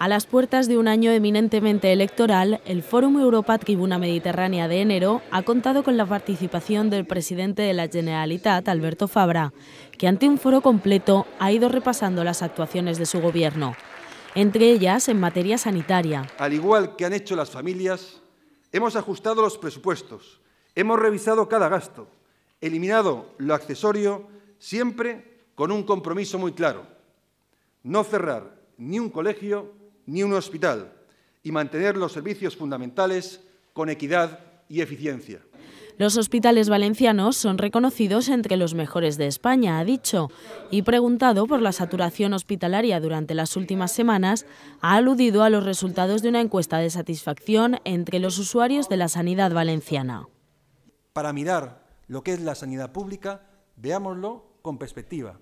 A las puertas de un año eminentemente electoral, el Fórum Europa Tribuna Mediterránea de enero ha contado con la participación del presidente de la Generalitat, Alberto Fabra, que ante un foro completo ha ido repasando las actuaciones de su gobierno, entre ellas en materia sanitaria. Al igual que han hecho las familias, hemos ajustado los presupuestos, hemos revisado cada gasto, eliminado lo accesorio, siempre con un compromiso muy claro, no cerrar ni un colegio ni un hospital y mantener los servicios fundamentales con equidad y eficiencia. Los hospitales valencianos son reconocidos entre los mejores de España, ha dicho, y preguntado por la saturación hospitalaria durante las últimas semanas, ha aludido a los resultados de una encuesta de satisfacción entre los usuarios de la sanidad valenciana. Para mirar lo que es la sanidad pública, veámoslo con perspectiva,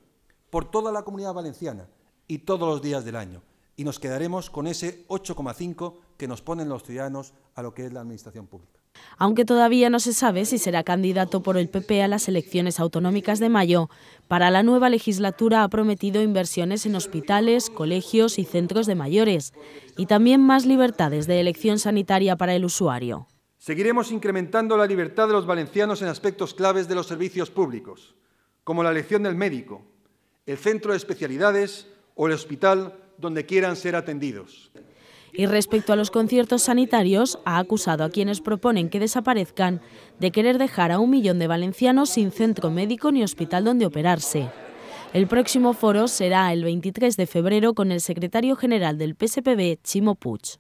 por toda la comunidad valenciana y todos los días del año y nos quedaremos con ese 8,5 que nos ponen los ciudadanos a lo que es la administración pública. Aunque todavía no se sabe si será candidato por el PP a las elecciones autonómicas de mayo, para la nueva legislatura ha prometido inversiones en hospitales, colegios y centros de mayores, y también más libertades de elección sanitaria para el usuario. Seguiremos incrementando la libertad de los valencianos en aspectos claves de los servicios públicos, como la elección del médico, el centro de especialidades o el hospital donde quieran ser atendidos. Y respecto a los conciertos sanitarios, ha acusado a quienes proponen que desaparezcan de querer dejar a un millón de valencianos sin centro médico ni hospital donde operarse. El próximo foro será el 23 de febrero con el secretario general del PSPB, Chimo Puig.